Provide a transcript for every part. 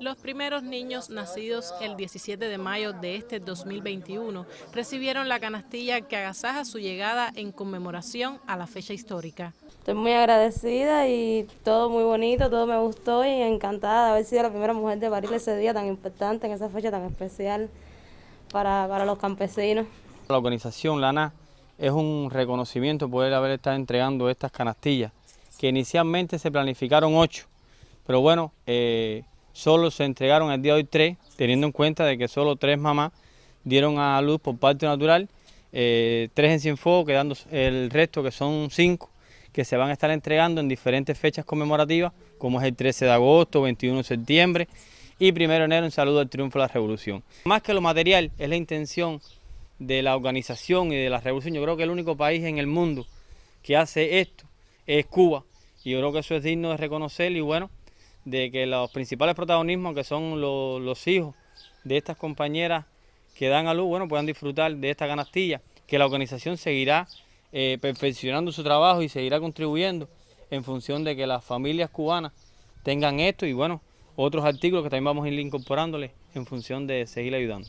Los primeros niños nacidos el 17 de mayo de este 2021 recibieron la canastilla que agasaja su llegada en conmemoración a la fecha histórica. Estoy muy agradecida y todo muy bonito, todo me gustó y encantada de haber sido la primera mujer de parir ese día tan importante, en esa fecha tan especial para, los campesinos. La organización LANA es un reconocimiento poder haber estado entregando estas canastillas, que inicialmente se planificaron ocho, pero bueno, eh, solo se entregaron el día de hoy tres, teniendo en cuenta de que solo tres mamás dieron a luz por parte natural, eh, tres en Cienfuegos, quedando el resto que son cinco, que se van a estar entregando en diferentes fechas conmemorativas, como es el 13 de agosto, 21 de septiembre y primero de enero en saludo al triunfo de la revolución. Más que lo material, es la intención de la organización y de la revolución. Yo creo que el único país en el mundo que hace esto es Cuba y yo creo que eso es digno de reconocer y bueno, de que los principales protagonismos, que son los hijos de estas compañeras que dan a luz, bueno, puedan disfrutar de esta canastilla, que la organización seguirá eh, perfeccionando su trabajo y seguirá contribuyendo en función de que las familias cubanas tengan esto y bueno, otros artículos que también vamos a ir incorporándoles en función de seguir ayudando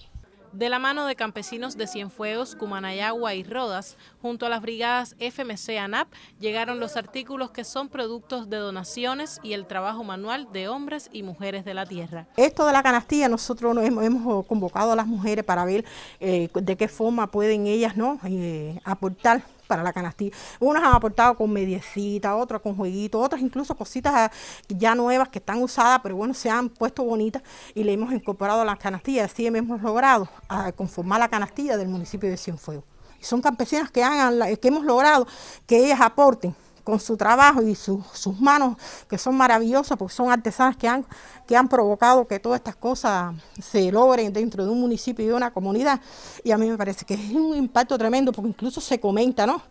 de la mano de campesinos de Cienfuegos, Cumanayagua y Rodas, junto a las brigadas FMC ANAP, llegaron los artículos que son productos de donaciones y el trabajo manual de hombres y mujeres de la tierra. Esto de la canastilla, nosotros hemos, convocado a las mujeres para ver eh, de qué forma pueden ellas ¿no? Eh, aportar para la canastilla. Unas han aportado con mediecitas, otras con jueguitos, otras incluso cositas ah, ya nuevas que están usadas, pero bueno, se han puesto bonitas y le hemos incorporado a las canastillas. Así hemos logrado ah, conformar la canastilla del municipio de Cienfuegos. Y son campesinas que, han, que hemos logrado que ellas aporten con su trabajo y sus manos, que son maravillosas, porque son artesanas que han, que han provocado que todas estas cosas se logren dentro de un municipio y de una comunidad. Y a mí me parece que es un impacto tremendo, porque incluso se comenta, ¿no?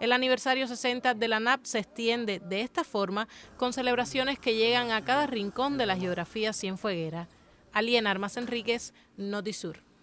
El aniversario 60 de la NAP se extiende de esta forma con celebraciones que llegan a cada rincón de la geografía cienfueguera. Alien Armas Enríquez, Notisur.